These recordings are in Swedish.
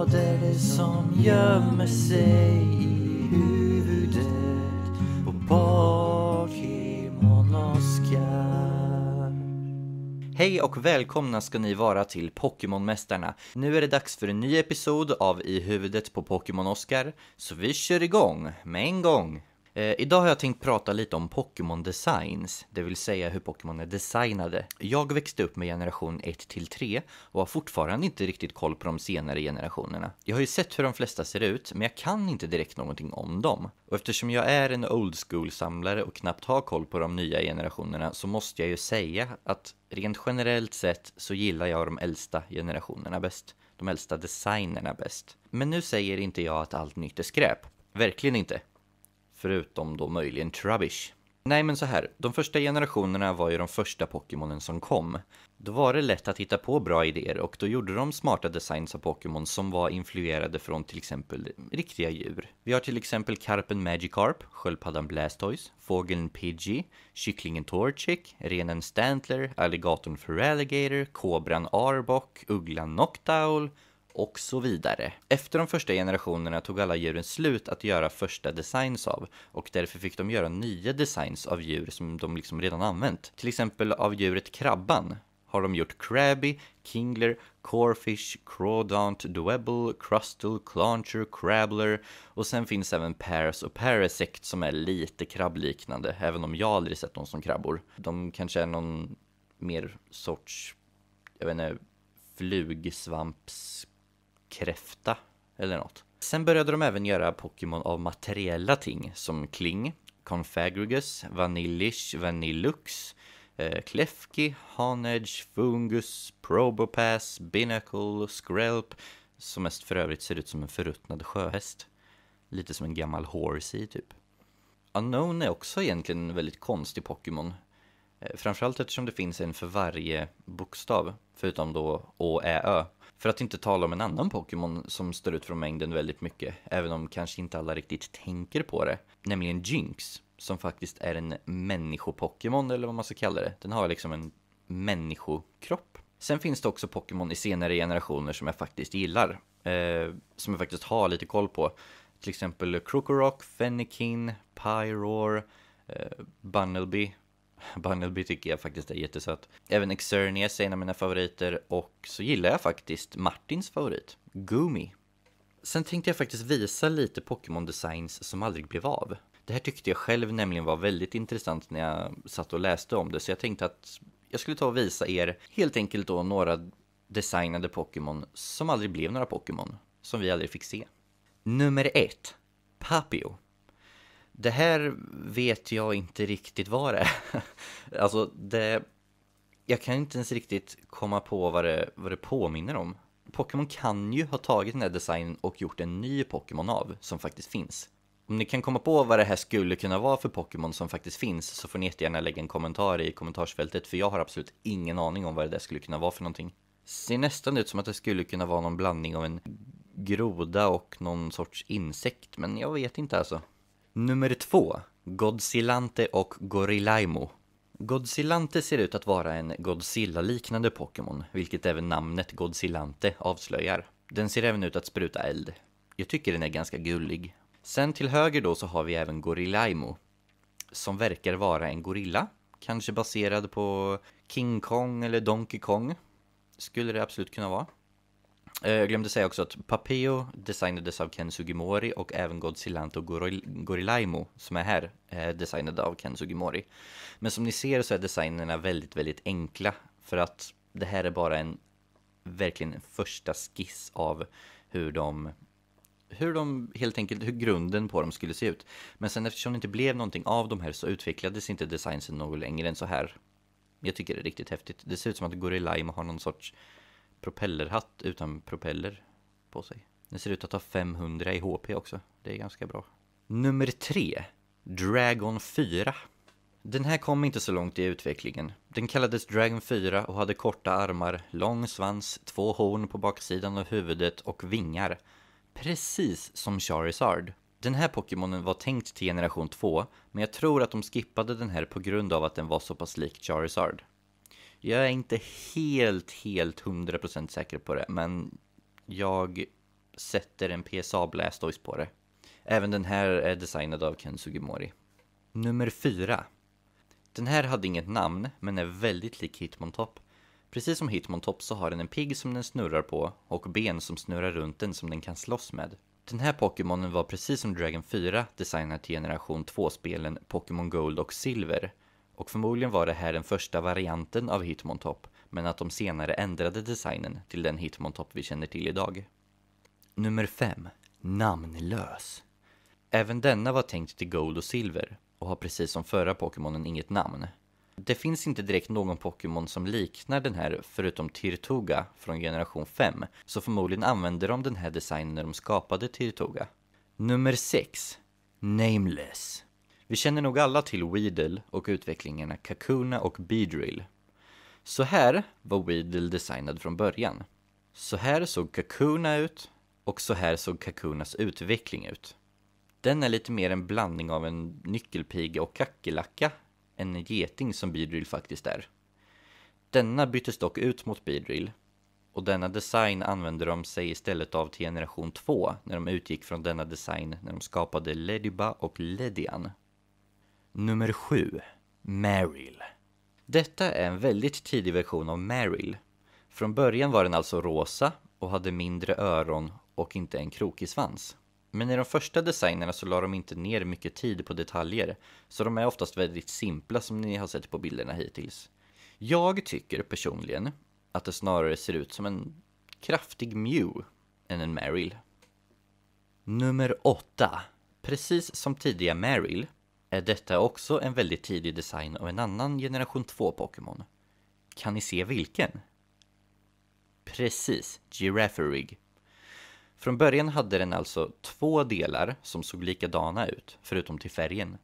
Vad är det som gömmer sig i huvudet på Bakim Oskar? Hej och välkomna ska ni vara till Pokémonmästarna. Nu är det dags för en ny episod av I huvudet på Pokémon Oskar, så vi kör igång med en gång. Eh, idag har jag tänkt prata lite om Pokémon designs, det vill säga hur Pokémon är designade. Jag växte upp med generation 1 till 3 och har fortfarande inte riktigt koll på de senare generationerna. Jag har ju sett hur de flesta ser ut, men jag kan inte direkt någonting om dem. Och eftersom jag är en old school-samlare och knappt har koll på de nya generationerna så måste jag ju säga att rent generellt sett så gillar jag de äldsta generationerna bäst. De äldsta designerna bäst. Men nu säger inte jag att allt nytt är skräp. Verkligen inte. Förutom då möjligen Trubbish. Nej men så här, de första generationerna var ju de första Pokémonen som kom. Då var det lätt att hitta på bra idéer och då gjorde de smarta designs av Pokémon som var influerade från till exempel riktiga djur. Vi har till exempel karpen Magikarp, sköldpaddan Blastoise, fågeln Pidgey, kycklingen Torchic, renen Stantler, alligatorn Feraligator, kobran Arbok, ugglan Noctowl, och så vidare. Efter de första generationerna tog alla djuren slut att göra första designs av och därför fick de göra nya designs av djur som de liksom redan använt. Till exempel av djuret krabban har de gjort Krabby, Kingler, Corfish, Crawdaunt, Dwebble, Crustle, Clauncher, Crabbler och sen finns även Paras och Parasect som är lite krabbliknande, även om jag aldrig sett dem som krabbor. De kanske är någon mer sorts, jag vet inte, flugsvamps kräfta eller något. Sen började de även göra Pokémon av materiella ting som Kling, Confagrugus, Vanillish, Vanillux, eh, Klefki, Hanedge, Fungus, Probopass, Binnacle, Skrelp, som mest för övrigt ser ut som en förruttnad sjöhäst. Lite som en gammal Horsey typ. Unknown är också egentligen en väldigt konstig Pokémon. Eh, framförallt eftersom det finns en för varje bokstav, förutom då Å, Ä, Ö. För att inte tala om en annan Pokémon som står ut från mängden väldigt mycket, även om kanske inte alla riktigt tänker på det, nämligen Jinx, som faktiskt är en människopokémon eller vad man ska kalla det. Den har liksom en människokropp. Sen finns det också Pokémon i senare generationer som jag faktiskt gillar, eh, som jag faktiskt har lite koll på. Till exempel Krokorock, Fennekin, Pyroar, eh, Bunnelby tycker jag faktiskt är jättesöt. Även Exernies är en av mina favoriter och så gillar jag faktiskt Martins favorit, Gumi. Sen tänkte jag faktiskt visa lite Pokémon-designs som aldrig blev av. Det här tyckte jag själv nämligen var väldigt intressant när jag satt och läste om det, så jag tänkte att jag skulle ta och visa er helt enkelt då några designade Pokémon som aldrig blev några Pokémon, som vi aldrig fick se. Nummer ett, Papio. Det här vet jag inte riktigt vad det är. alltså, det... Jag kan inte ens riktigt komma på vad det, vad det påminner om. Pokémon kan ju ha tagit den här designen och gjort en ny Pokémon av, som faktiskt finns. Om ni kan komma på vad det här skulle kunna vara för Pokémon som faktiskt finns så får ni jättegärna lägga en kommentar i kommentarsfältet för jag har absolut ingen aning om vad det där skulle kunna vara för någonting. Ser nästan ut som att det skulle kunna vara någon blandning av en groda och någon sorts insekt men jag vet inte alltså. Nummer två, Godzillante och Gorillaimo. Godzillante ser ut att vara en Godzilla-liknande Pokémon, vilket även namnet Godzillante avslöjar. Den ser även ut att spruta eld. Jag tycker den är ganska gullig. Sen till höger då så har vi även Gorillaimo, som verkar vara en gorilla, kanske baserad på King Kong eller Donkey Kong. Skulle det absolut kunna vara. Eh, jag glömde säga också att Papeo designades av Ken Sugimori och även Godzilanto Gorillaimo som är här eh, designade av Ken Sugimori. Men som ni ser så är designerna väldigt, väldigt enkla för att det här är bara en verkligen en första skiss av hur de hur de helt enkelt, hur grunden på dem skulle se ut. Men sen eftersom det inte blev någonting av de här så utvecklades inte designsen något längre än så här. Jag tycker det är riktigt häftigt. Det ser ut som att Gorillaimo har någon sorts propellerhatt utan propeller på sig. Den ser ut att ha 500 i HP också. Det är ganska bra. Nummer 3, Dragon 4. Den här kom inte så långt i utvecklingen. Den kallades Dragon 4 och hade korta armar, lång svans, två horn på baksidan av huvudet och vingar. Precis som Charizard. Den här Pokémonen var tänkt till generation 2, men jag tror att de skippade den här på grund av att den var så pass lik Charizard. Jag är inte helt, helt 100% säker på det, men jag sätter en PSA Blastoise på det. Även den här är designad av Ken Sugimori. Nummer fyra. Den här hade inget namn, men är väldigt lik Hitmontop. Precis som Hitmontop så har den en pigg som den snurrar på och ben som snurrar runt den som den kan slåss med. Den här Pokémonen var precis som Dragon 4 designad till generation 2-spelen Pokémon Gold och Silver och förmodligen var det här den första varianten av Hitmontop men att de senare ändrade designen till den Hitmontop vi känner till idag. Nummer 5. Namnlös. Även denna var tänkt till Gold och Silver och har precis som förra Pokémonen inget namn. Det finns inte direkt någon Pokémon som liknar den här förutom Tirtuga från generation 5, så förmodligen använde de den här designen när de skapade Tirtuga. Nummer 6. Nameless. Vi känner nog alla till Weedle och utvecklingarna Kakuna och Beedrill. Så här var Weedle designad från början. Så här såg Kakuna ut och så här såg Kakunas utveckling ut. Den är lite mer en blandning av en nyckelpiga och kackelacka, en geting som Beedrill faktiskt är. Denna byttes dock ut mot Beedrill och denna design använde de sig istället av till generation 2 när de utgick från denna design när de skapade Ledyba och Ledian. Nummer 7. Meryl. Detta är en väldigt tidig version av Meryl. Från början var den alltså rosa och hade mindre öron och inte en krokig svans. Men i de första designerna så la de inte ner mycket tid på detaljer, så de är oftast väldigt simpla som ni har sett på bilderna hittills. Jag tycker personligen att det snarare ser ut som en kraftig Mew än en Meryl. Nummer 8. Precis som tidiga Meryl är detta också en väldigt tidig design av en annan generation 2 Pokémon. Kan ni se vilken? Precis, Girafferig. Från början hade den alltså två delar som såg likadana ut, förutom till färgen.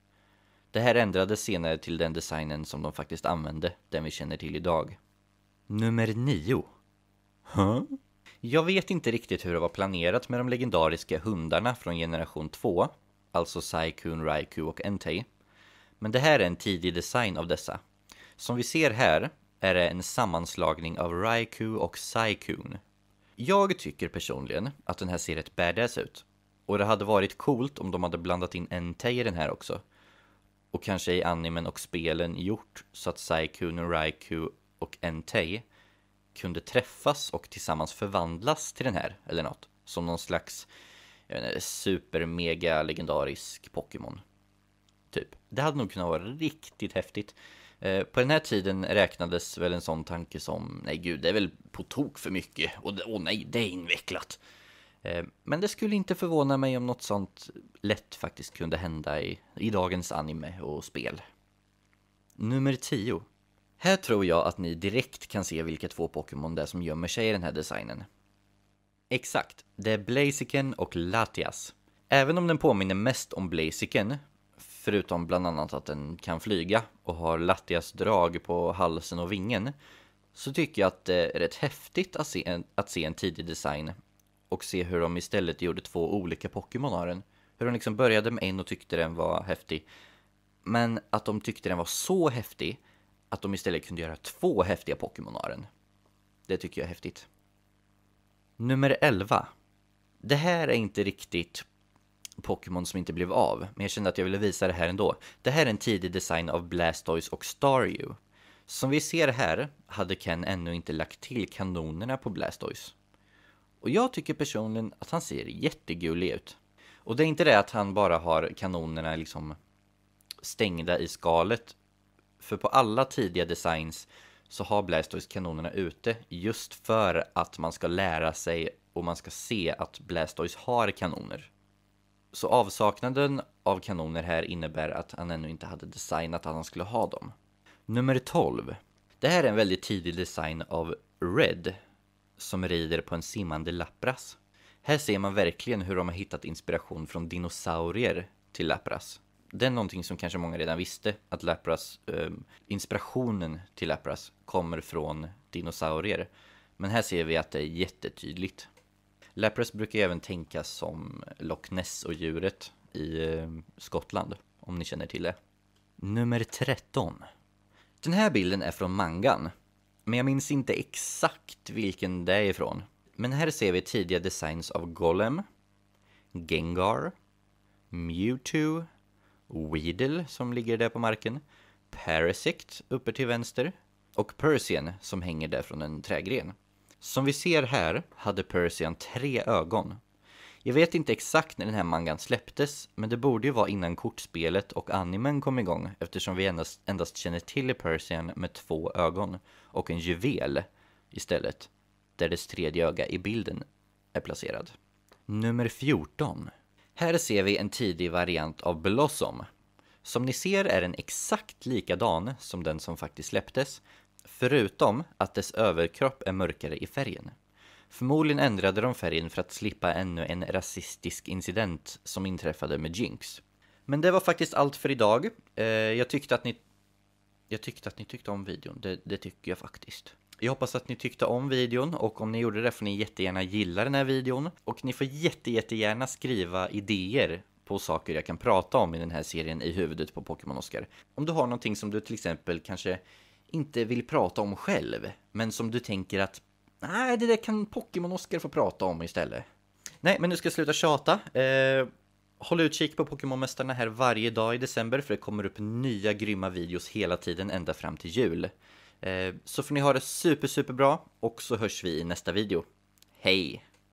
Det här ändrades senare till den designen som de faktiskt använde, den vi känner till idag. Nummer 9. Huh? Jag vet inte riktigt hur det var planerat med de legendariska hundarna från generation 2, alltså Saikun, Raikou och Entei. Men det här är en tidig design av dessa. Som vi ser här är det en sammanslagning av Raikou och Saikun. Jag tycker personligen att den här ser rätt badass ut. Och det hade varit coolt om de hade blandat in Entei i den här också. Och kanske i animen och spelen gjort så att Saikun, Raikou och Entei kunde träffas och tillsammans förvandlas till den här eller något. Som någon slags jag vet inte, super mega legendarisk Pokémon. Typ. Det hade nog kunnat vara riktigt häftigt. Eh, på den här tiden räknades väl en sån tanke som nej gud, det är väl på tok för mycket och åh oh, nej, det är invecklat. Eh, men det skulle inte förvåna mig om något sånt lätt faktiskt kunde hända i, i dagens anime och spel. Nummer 10. Här tror jag att ni direkt kan se vilka två Pokémon det är som gömmer sig i den här designen. Exakt, det är Blaziken och Latias. Även om den påminner mest om Blaziken, förutom bland annat att den kan flyga och har Latias drag på halsen och vingen, så tycker jag att det är rätt häftigt att se en, att se en tidig design och se hur de istället gjorde två olika Pokémon av den. Hur de liksom började med en och tyckte den var häftig. Men att de tyckte den var så häftig att de istället kunde göra två häftiga Pokémon av den. Det tycker jag är häftigt. Nummer 11. Det här är inte riktigt Pokémon som inte blev av, men jag kände att jag ville visa det här ändå. Det här är en tidig design av Blastoise och Staryu. Som vi ser här hade Ken ännu inte lagt till kanonerna på Blastoise. Och jag tycker personligen att han ser jättegullig ut. Och det är inte det att han bara har kanonerna liksom stängda i skalet. För på alla tidiga designs så har Blastoise kanonerna ute just för att man ska lära sig och man ska se att Blastoise har kanoner. Så avsaknaden av kanoner här innebär att han ännu inte hade designat att han skulle ha dem. Nummer 12. Det här är en väldigt tidig design av Red som rider på en simmande lappras. Här ser man verkligen hur de har hittat inspiration från dinosaurier till lappras det är någonting som kanske många redan visste, att Lapras, eh, inspirationen till Lapras kommer från dinosaurier. Men här ser vi att det är jättetydligt. Lapras brukar även tänkas som Loch Ness och djuret i eh, Skottland, om ni känner till det. Nummer 13. Den här bilden är från mangan, men jag minns inte exakt vilken det är ifrån. Men här ser vi tidiga designs av Golem, Gengar, Mewtwo Weedle som ligger där på marken, Parasect uppe till vänster och Persian som hänger där från en trädgren. Som vi ser här hade Persian tre ögon. Jag vet inte exakt när den här mangan släpptes, men det borde ju vara innan kortspelet och animen kom igång eftersom vi endast, endast känner till Persian med två ögon och en juvel istället, där dess tredje öga i bilden är placerad. Nummer 14 här ser vi en tidig variant av Blossom. Som ni ser är den exakt likadan som den som faktiskt släpptes, förutom att dess överkropp är mörkare i färgen. Förmodligen ändrade de färgen för att slippa ännu en rasistisk incident som inträffade med Jinx. Men det var faktiskt allt för idag. Eh, jag tyckte att ni jag tyckte att ni tyckte om videon, det, det tycker jag faktiskt. Jag hoppas att ni tyckte om videon och om ni gjorde det får ni jättegärna gilla den här videon. Och ni får jätte, jättegärna skriva idéer på saker jag kan prata om i den här serien i huvudet på Pokémon Oscar. Om du har någonting som du till exempel kanske inte vill prata om själv, men som du tänker att nej, det där kan Pokémon Oscar få prata om istället. Nej, men nu ska jag sluta tjata. Eh, håll utkik på Pokémonmästarna här varje dag i december för det kommer upp nya grymma videos hela tiden ända fram till jul. Eh, så får ni ha det super, super bra och så hörs vi i nästa video. Hej!